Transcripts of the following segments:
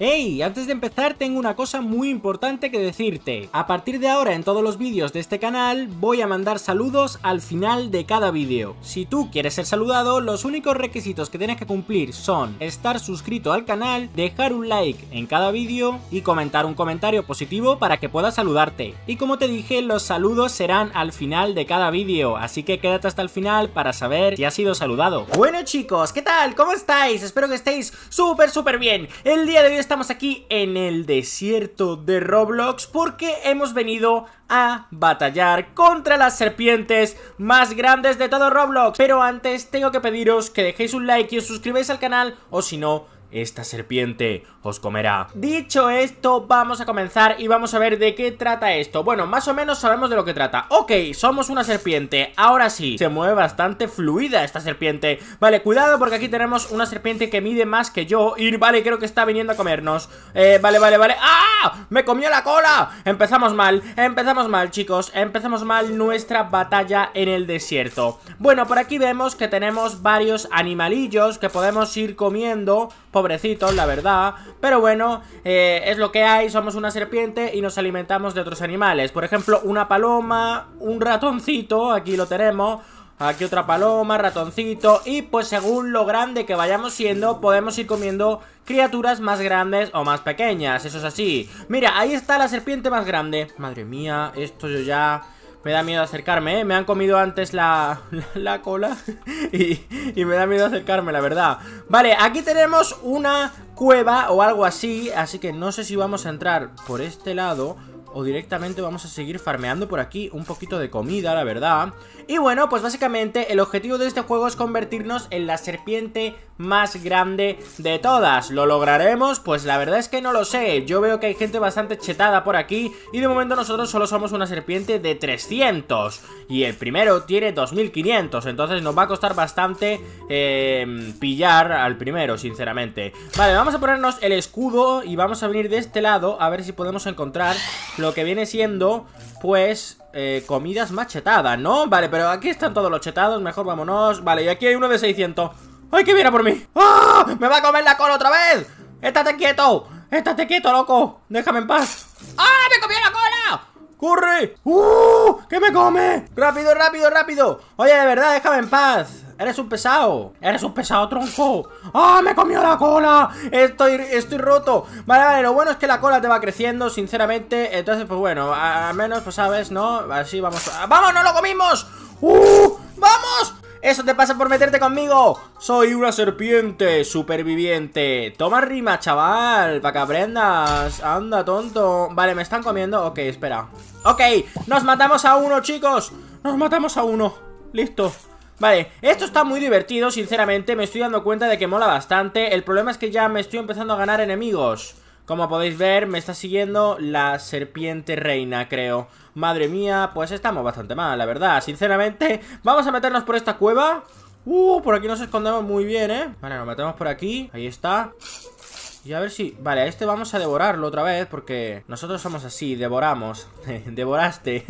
¡Hey! Antes de empezar tengo una cosa muy importante que decirte. A partir de ahora en todos los vídeos de este canal voy a mandar saludos al final de cada vídeo. Si tú quieres ser saludado, los únicos requisitos que tienes que cumplir son estar suscrito al canal, dejar un like en cada vídeo y comentar un comentario positivo para que pueda saludarte. Y como te dije, los saludos serán al final de cada vídeo, así que quédate hasta el final para saber si has sido saludado. Bueno chicos, ¿qué tal? ¿Cómo estáis? Espero que estéis súper súper bien. El día de hoy estamos aquí en el desierto de Roblox porque hemos venido a batallar contra las serpientes más grandes de todo Roblox Pero antes tengo que pediros que dejéis un like y os suscribáis al canal o si no esta serpiente os comerá. Dicho esto, vamos a comenzar y vamos a ver de qué trata esto. Bueno, más o menos sabemos de lo que trata. Ok, somos una serpiente. Ahora sí, se mueve bastante fluida esta serpiente. Vale, cuidado porque aquí tenemos una serpiente que mide más que yo. Y vale, creo que está viniendo a comernos. Eh, vale, vale, vale. ¡Ah! ¡Me comió la cola! Empezamos mal, empezamos mal, chicos. Empezamos mal nuestra batalla en el desierto. Bueno, por aquí vemos que tenemos varios animalillos que podemos ir comiendo pobrecitos, la verdad. Pero bueno, eh, es lo que hay, somos una serpiente y nos alimentamos de otros animales. Por ejemplo, una paloma, un ratoncito, aquí lo tenemos... Aquí otra paloma, ratoncito Y pues según lo grande que vayamos siendo Podemos ir comiendo criaturas más grandes o más pequeñas Eso es así Mira, ahí está la serpiente más grande Madre mía, esto yo ya... Me da miedo acercarme, ¿eh? Me han comido antes la, cola y, y, me da miedo acercarme, la verdad Vale, aquí tenemos una cueva o algo así Así que no sé si vamos a entrar por este lado o directamente vamos a seguir farmeando por aquí un poquito de comida, la verdad. Y bueno, pues básicamente el objetivo de este juego es convertirnos en la serpiente más grande de todas. ¿Lo lograremos? Pues la verdad es que no lo sé. Yo veo que hay gente bastante chetada por aquí y de momento nosotros solo somos una serpiente de 300 y el primero tiene 2500, entonces nos va a costar bastante em, pillar al primero, sinceramente. Vale, vamos a ponernos el escudo y vamos a venir de este lado a ver si podemos encontrar lo que viene siendo, pues, eh, comidas machetadas, ¿no? Vale, pero aquí están todos los chetados, mejor vámonos Vale, y aquí hay uno de 600 ¡Ay, que viene por mí! ¡Ah! ¡Me va a comer la cola otra vez! ¡Estate quieto! ¡Estate quieto, loco! ¡Déjame en paz! ¡Ah! ¡Me comió la cola! ¡Corre! ¡Uh! ¡Que me come! ¡Rápido, rápido, rápido! Oye, de verdad, déjame en paz ¡Eres un pesado! ¡Eres un pesado, tronco! ¡Ah, me comió la cola! Estoy, estoy roto Vale, vale, lo bueno es que la cola te va creciendo, sinceramente Entonces, pues bueno, al menos, pues sabes, ¿no? Así vamos ¡Vamos, no lo comimos! ¡Uh! ¡Vamos! Eso te pasa por meterte conmigo Soy una serpiente superviviente Toma rima, chaval Para que aprendas Anda, tonto Vale, me están comiendo Ok, espera Ok, nos matamos a uno, chicos Nos matamos a uno Listo Vale, esto está muy divertido, sinceramente Me estoy dando cuenta de que mola bastante El problema es que ya me estoy empezando a ganar enemigos Como podéis ver, me está siguiendo la serpiente reina, creo Madre mía, pues estamos bastante mal, la verdad Sinceramente, vamos a meternos por esta cueva Uh, por aquí nos escondemos muy bien, ¿eh? Vale, nos metemos por aquí, ahí está y a ver si... Vale, a este vamos a devorarlo otra vez porque nosotros somos así, devoramos. Devoraste.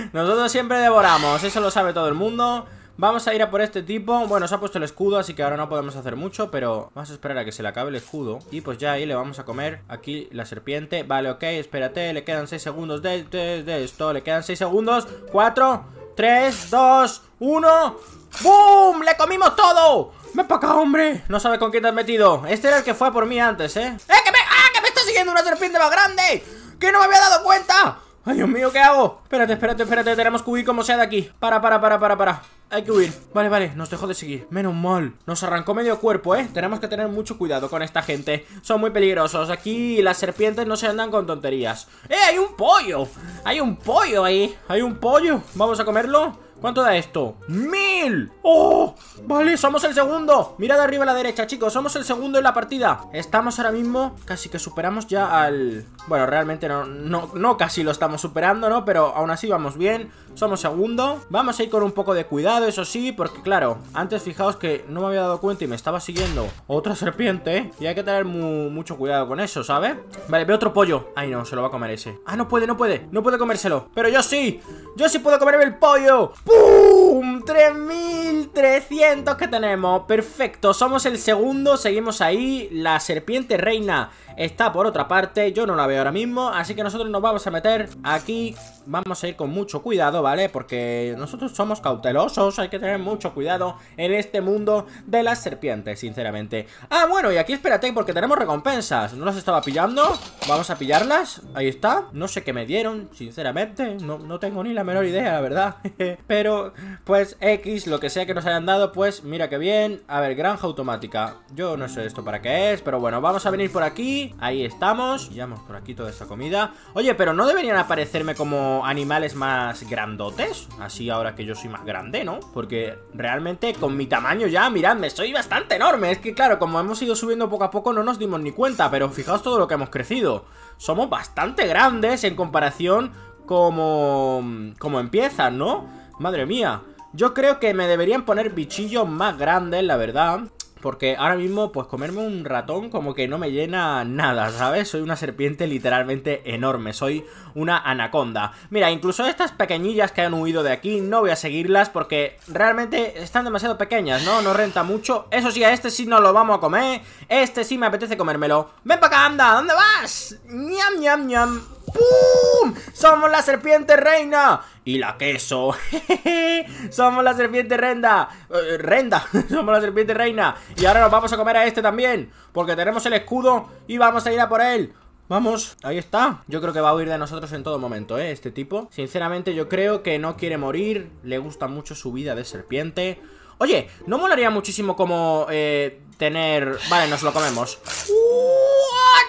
nosotros siempre devoramos, eso lo sabe todo el mundo. Vamos a ir a por este tipo Bueno, se ha puesto el escudo, así que ahora no podemos hacer mucho Pero vamos a esperar a que se le acabe el escudo Y pues ya ahí le vamos a comer aquí la serpiente Vale, ok, espérate, le quedan 6 segundos de, de, esto Le quedan 6 segundos 4, 3, 2, 1 ¡Boom! ¡Le comimos todo! ¡Me paca, hombre! No sabes con quién te has metido Este era el que fue por mí antes, ¿eh? ¡Eh, que me, ah, que me está siguiendo una serpiente más grande! ¡Que no me había dado cuenta! ¡Ay, Dios mío! ¿Qué hago? Espérate, espérate, espérate. Tenemos que huir como sea de aquí. Para, para, para, para, para. Hay que huir. Vale, vale, nos dejó de seguir. Menos mal. Nos arrancó medio cuerpo, ¿eh? Tenemos que tener mucho cuidado con esta gente. Son muy peligrosos. Aquí las serpientes no se andan con tonterías. ¡Eh, hay un pollo! Hay un pollo ahí. Hay un pollo. Vamos a comerlo. ¿Cuánto da esto? ¡Mil! ¡Oh! Vale, somos el segundo Mirad arriba a la derecha, chicos Somos el segundo en la partida Estamos ahora mismo Casi que superamos ya al... Bueno, realmente no, no, no casi lo estamos superando, ¿no? Pero aún así vamos bien somos segundo. Vamos a ir con un poco de cuidado, eso sí, porque claro, antes fijaos que no me había dado cuenta y me estaba siguiendo otra serpiente, Y hay que tener mucho cuidado con eso, ¿sabes? Vale, veo otro pollo. Ay, no, se lo va a comer ese. Ah, no puede, no puede. No puede comérselo. Pero yo sí. Yo sí puedo comerme el pollo. ¡Pum! 3.300 que tenemos. Perfecto. Somos el segundo. Seguimos ahí. La serpiente reina está por otra parte. Yo no la veo ahora mismo. Así que nosotros nos vamos a meter aquí. Vamos a ir con mucho cuidado, ¿vale? Porque nosotros somos cautelosos, hay que tener mucho cuidado en este mundo de las serpientes, sinceramente. Ah, bueno, y aquí espérate, porque tenemos recompensas. No las estaba pillando. Vamos a pillarlas. Ahí está. No sé qué me dieron, sinceramente. No, tengo ni la menor idea, la verdad. Pero, pues, X, lo que sea que nos hayan dado, pues, mira qué bien. A ver, granja automática. Yo no sé esto para qué es, pero bueno, vamos a venir por aquí. Ahí estamos. Pillamos por aquí toda esta comida. Oye, pero no deberían aparecerme como animales más grandes grandotes. Así ahora que yo soy más grande, ¿no? Porque realmente con mi tamaño ya, miradme, soy bastante enorme. Es que claro, como hemos ido subiendo poco a poco no nos dimos ni cuenta, pero fijaos todo lo que hemos crecido. Somos bastante grandes en comparación como... como empiezan, ¿no? Madre mía. Yo creo que me deberían poner bichillos más grandes, la verdad porque ahora mismo, pues comerme un ratón como que no me llena nada, ¿sabes? Soy una serpiente literalmente enorme, soy una anaconda. Mira, incluso estas pequeñillas que han huido de aquí, no voy a seguirlas porque realmente están demasiado pequeñas, ¿no? No renta mucho. Eso sí, a este sí no lo vamos a comer, este sí me apetece comérmelo. ¡Ven para acá, anda! ¿Dónde vas? ¡Ñam, ¡Niam, ñam! ¡Pum! ¡Somos la serpiente reina! Y la queso. Somos la serpiente renda. Eh, renda. Somos la serpiente reina. Y ahora nos vamos a comer a este también. Porque tenemos el escudo y vamos a ir a por él. Vamos, ahí está Yo creo que va a huir de nosotros en todo momento, ¿eh? Este tipo Sinceramente yo creo que no quiere morir Le gusta mucho su vida de serpiente Oye, ¿no molaría muchísimo como eh, tener... Vale, nos lo comemos ¡Uh!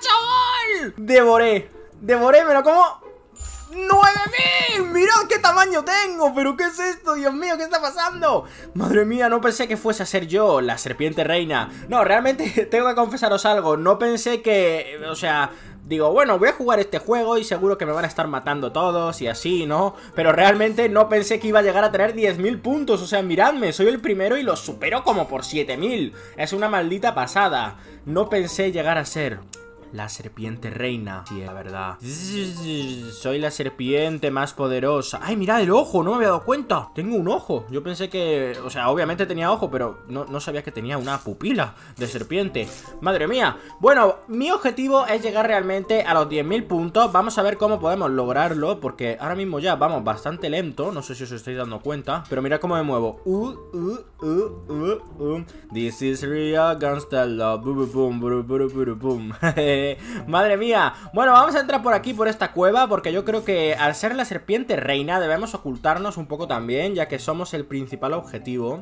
¡Chaval! Devoré Devoré, me lo como. ¡9000! ¡Mirad qué tamaño tengo! ¿Pero qué es esto? ¡Dios mío! ¿Qué está pasando? Madre mía, no pensé que fuese a ser yo la serpiente reina No, realmente tengo que confesaros algo No pensé que... o sea... Digo, bueno, voy a jugar este juego y seguro que me van a estar matando todos y así, ¿no? Pero realmente no pensé que iba a llegar a tener 10.000 puntos O sea, miradme, soy el primero y lo supero como por 7.000 Es una maldita pasada No pensé llegar a ser la serpiente reina. Sí, la verdad. Soy la serpiente más poderosa. ¡Ay, mira el ojo! No me había dado cuenta. Tengo un ojo. Yo pensé que... O sea, obviamente tenía ojo, pero no, sabía que tenía una pupila de serpiente. ¡Madre mía! Bueno, mi objetivo es llegar realmente a los 10.000 puntos. Vamos a ver cómo podemos lograrlo, porque ahora mismo ya vamos bastante lento. No sé si os estáis dando cuenta, pero mira cómo me muevo. This is real love. boom, boom, boom, boom madre mía Bueno, vamos a entrar por aquí, por esta cueva Porque yo creo que al ser la serpiente reina Debemos ocultarnos un poco también Ya que somos el principal objetivo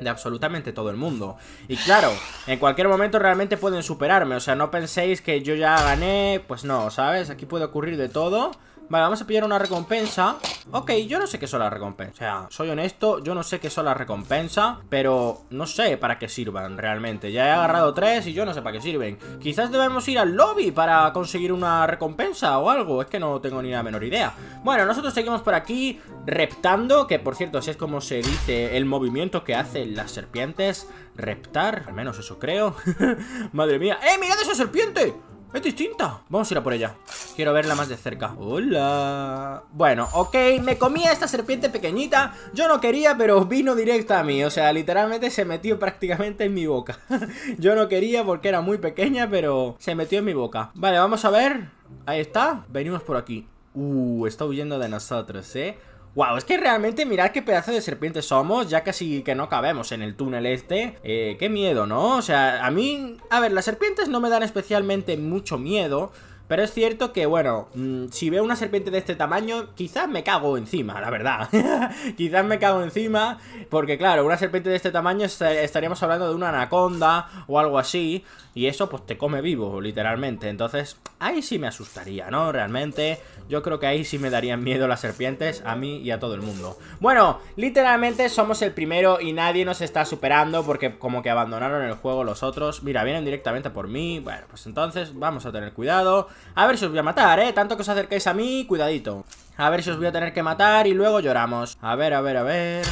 de absolutamente todo el mundo Y claro, en cualquier momento realmente pueden superarme O sea, no penséis que yo ya gané Pues no, ¿sabes? Aquí puede ocurrir de todo Vale, vamos a pillar una recompensa Ok, yo no sé qué son las recompensas O sea, soy honesto, yo no sé qué son las recompensas Pero no sé para qué sirvan realmente Ya he agarrado tres y yo no sé para qué sirven Quizás debemos ir al lobby para conseguir una recompensa o algo Es que no tengo ni la menor idea Bueno, nosotros seguimos por aquí reptando Que por cierto, así es como se dice el movimiento que hacen las serpientes Reptar, al menos eso creo Madre mía ¡Eh, mirad esa serpiente! ¡Es distinta! Vamos a ir a por ella Quiero verla más de cerca ¡Hola! Bueno, ok, me comía esta serpiente pequeñita Yo no quería, pero vino directa a mí O sea, literalmente se metió prácticamente en mi boca Yo no quería porque era muy pequeña, pero se metió en mi boca Vale, vamos a ver Ahí está Venimos por aquí Uh, está huyendo de nosotros, ¿eh? Wow, es que realmente mirad qué pedazo de serpientes somos, ya casi que no cabemos en el túnel este. Eh, qué miedo, ¿no? O sea, a mí... A ver, las serpientes no me dan especialmente mucho miedo... Pero es cierto que, bueno, mm, si veo una serpiente de este tamaño, quizás me cago encima, la verdad. quizás me cago encima, porque claro, una serpiente de este tamaño eh, estaríamos hablando de una anaconda o algo así, y eso pues te come vivo, literalmente. Entonces, ahí sí me asustaría, ¿no? Realmente, yo creo que ahí sí me darían miedo las serpientes, a mí y a todo el mundo. Bueno, literalmente somos el primero y nadie nos está superando porque como que abandonaron el juego los otros. Mira, vienen directamente por mí, bueno, pues entonces vamos a tener cuidado... A ver si os voy a matar, ¿eh? Tanto que os acerquéis a mí, cuidadito. A ver si os voy a tener que matar y luego lloramos. A ver, a ver, a ver...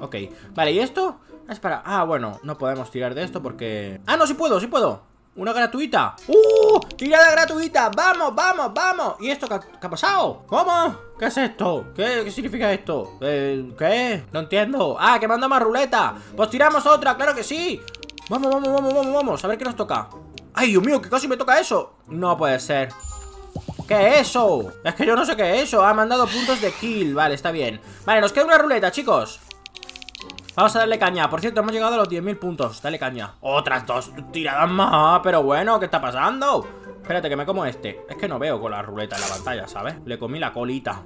Ok, vale, ¿y esto? Ah, es para... Ah, bueno, no podemos tirar de esto porque... ¡Ah, no, sí puedo, sí puedo! ¡Una gratuita! ¡Uh! ¡Tirada gratuita! ¡Vamos, vamos, vamos! ¿Y esto qué, ha pasado? ¿Cómo? ¿Qué es esto? ¿Qué, significa esto? Eh, ¿Qué? No entiendo ¡Ah, que manda más ruleta! ¡Pues tiramos otra! ¡Claro que sí! ¡Vamos, vamos, vamos, vamos, vamos! A ver qué nos toca ¡Ay, Dios mío, que casi me toca eso! No puede ser ¿Qué es eso? Es que yo no sé qué es eso Ha mandado puntos de kill Vale, está bien Vale, nos queda una ruleta, chicos Vamos a darle caña Por cierto, hemos llegado a los 10.000 puntos Dale caña Otras dos tiradas más Pero bueno, ¿qué está pasando? Espérate, que me como este Es que no veo con la ruleta en la pantalla, ¿sabes? Le comí la colita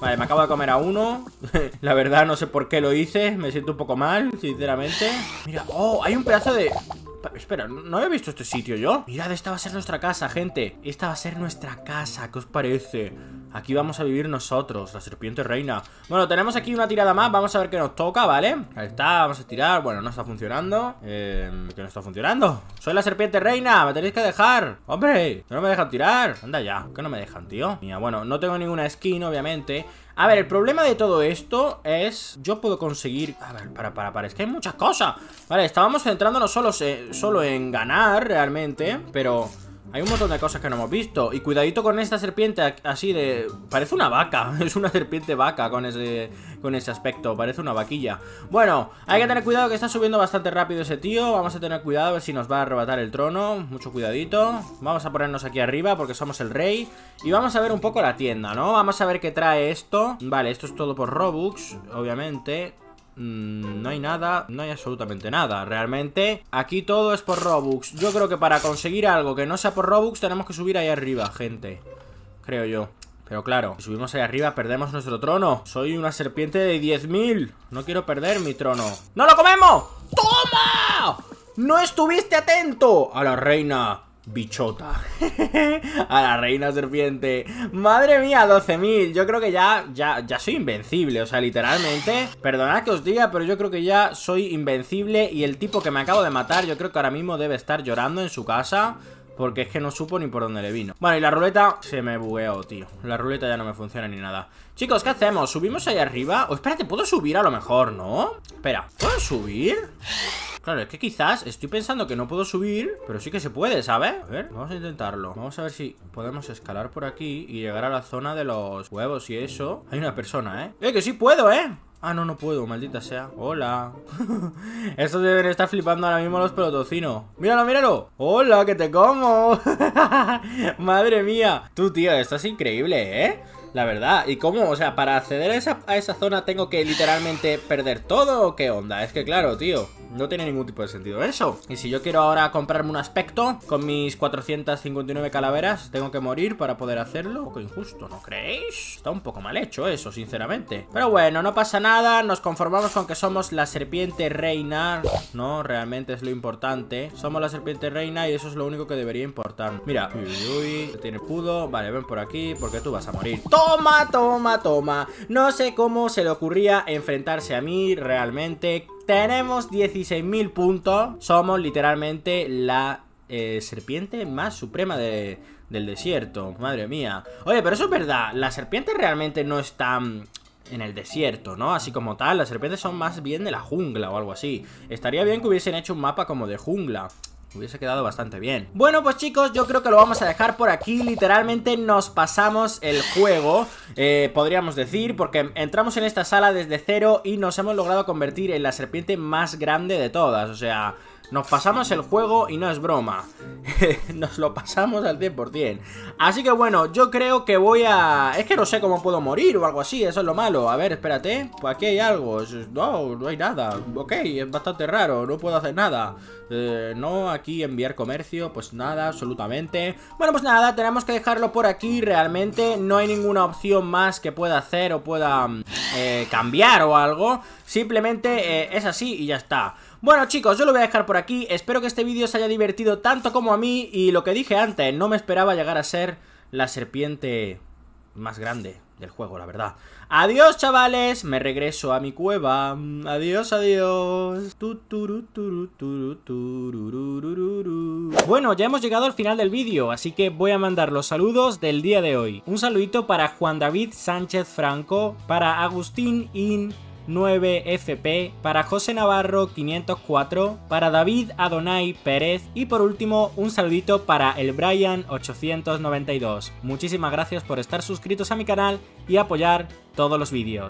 Vale, me acabo de comer a uno La verdad, no sé por qué lo hice Me siento un poco mal, sinceramente Mira, oh, hay un pedazo de... Espera, no había visto este sitio yo Mirad, esta va a ser nuestra casa, gente Esta va a ser nuestra casa, ¿qué os parece? Aquí vamos a vivir nosotros, la serpiente reina Bueno, tenemos aquí una tirada más, vamos a ver qué nos toca, ¿vale? Ahí está, vamos a tirar, bueno, no está funcionando eh, ¿Qué no está funcionando? Soy la serpiente reina, me tenéis que dejar ¡Hombre! No me dejan tirar Anda ya, que no me dejan, tío Mira, bueno, no tengo ninguna skin, obviamente a ver, el problema de todo esto es... Yo puedo conseguir... A ver, para, para, para. Es que hay muchas cosas. Vale, estábamos centrándonos solo, eh, solo en ganar realmente. Pero... Hay un montón de cosas que no hemos visto Y cuidadito con esta serpiente así de... Parece una vaca, es una serpiente vaca con ese, con ese aspecto Parece una vaquilla Bueno, hay que tener cuidado que está subiendo bastante rápido ese tío Vamos a tener cuidado a ver si nos va a arrebatar el trono Mucho cuidadito Vamos a ponernos aquí arriba porque somos el rey Y vamos a ver un poco la tienda, ¿no? Vamos a ver qué trae esto Vale, esto es todo por Robux, obviamente Mm, no hay nada, no hay absolutamente nada. Realmente aquí todo es por Robux. Yo creo que para conseguir algo que no sea por Robux tenemos que subir ahí arriba, gente. Creo yo. Pero claro, si subimos ahí arriba perdemos nuestro trono. Soy una serpiente de 10.000. No quiero perder mi trono. ¡No lo comemos! ¡Toma! ¡No estuviste atento! A la reina bichota. a la reina serpiente. Madre mía, 12.000. Yo creo que ya, ya, ya soy invencible. O sea, literalmente. Perdonad que os diga, pero yo creo que ya soy invencible. Y el tipo que me acabo de matar, yo creo que ahora mismo debe estar llorando en su casa. Porque es que no supo ni por dónde le vino Bueno, y la ruleta se me bugueó, tío La ruleta ya no me funciona ni nada Chicos, ¿qué hacemos? ¿Subimos ahí arriba? O espera, espérate, ¿puedo subir a lo mejor, no? Espera, ¿puedo subir? Claro, es que quizás estoy pensando que no puedo subir, pero sí que se puede, ¿sabes? A ver, vamos a intentarlo. Vamos a ver si podemos escalar por aquí y llegar a la zona de los huevos y eso. Hay una persona, ¿eh? ¡Eh, que sí puedo, eh! Ah, no, no puedo, maldita sea. Hola. Estos deben estar flipando ahora mismo los pelotocinos. Míralo, míralo. Hola, que te como. Madre mía. Tú, tío, esto es increíble, ¿eh? La verdad, ¿y cómo? O sea, para acceder a esa, a esa zona tengo que literalmente perder todo o qué onda? Es que claro, tío, no tiene ningún tipo de sentido eso. Y si yo quiero ahora comprarme un aspecto con mis 459 calaveras, tengo que morir para poder hacerlo. qué injusto, ¿no creéis? Está un poco mal hecho eso, sinceramente. Pero bueno, no pasa nada, nos conformamos con que somos la serpiente reina, ¿no? Realmente es lo importante. Somos la serpiente reina y eso es lo único que debería importar. Mira, uy, uy, tiene pudo. Vale, ven por aquí porque tú vas a morir. Toma, toma, toma. No sé cómo se le ocurría enfrentarse a mí realmente. Tenemos 16.000 puntos. Somos literalmente la eh, serpiente más suprema del desierto. Madre mía. Oye, pero eso es verdad. Las serpientes realmente no están en el desierto, ¿no? Así como tal, las serpientes son más bien de la jungla o algo así. Estaría bien que hubiesen hecho un mapa como de jungla. Hubiese quedado bastante bien Bueno, pues chicos, yo creo que lo vamos a dejar por aquí Literalmente nos pasamos el juego eh, Podríamos decir Porque entramos en esta sala desde cero Y nos hemos logrado convertir en la serpiente más grande de todas O sea... Nos pasamos el juego y no es broma. Nos lo pasamos al 100%. Así que bueno, yo creo que voy a... Es que no sé cómo puedo morir o algo así, eso es lo malo. A ver, espérate. Pues aquí hay algo. No, no hay nada. Ok, es bastante raro, no puedo hacer nada. Eh, no, aquí enviar comercio, pues nada, absolutamente. Bueno, pues nada, tenemos que dejarlo por aquí. Realmente no hay ninguna opción más que pueda hacer o pueda mm, eh, cambiar o algo. Simplemente eh, es así y ya está. Bueno chicos, yo lo voy a dejar por aquí, espero que este vídeo os haya divertido tanto como a mí y lo que dije antes, no me esperaba llegar a ser la serpiente más grande del juego, la verdad. Adiós, chavales, me regreso a mi cueva. Adiós, adiós. Bueno, ya hemos llegado al final del vídeo, así que voy a mandar los saludos del día de hoy. Un saludito para Juan David Sánchez Franco, para Agustín In 9 FP, para José Navarro 504, para David Adonai Pérez y por último un saludito para el Brian 892. Muchísimas gracias por estar suscritos a mi canal y apoyar todos los vídeos.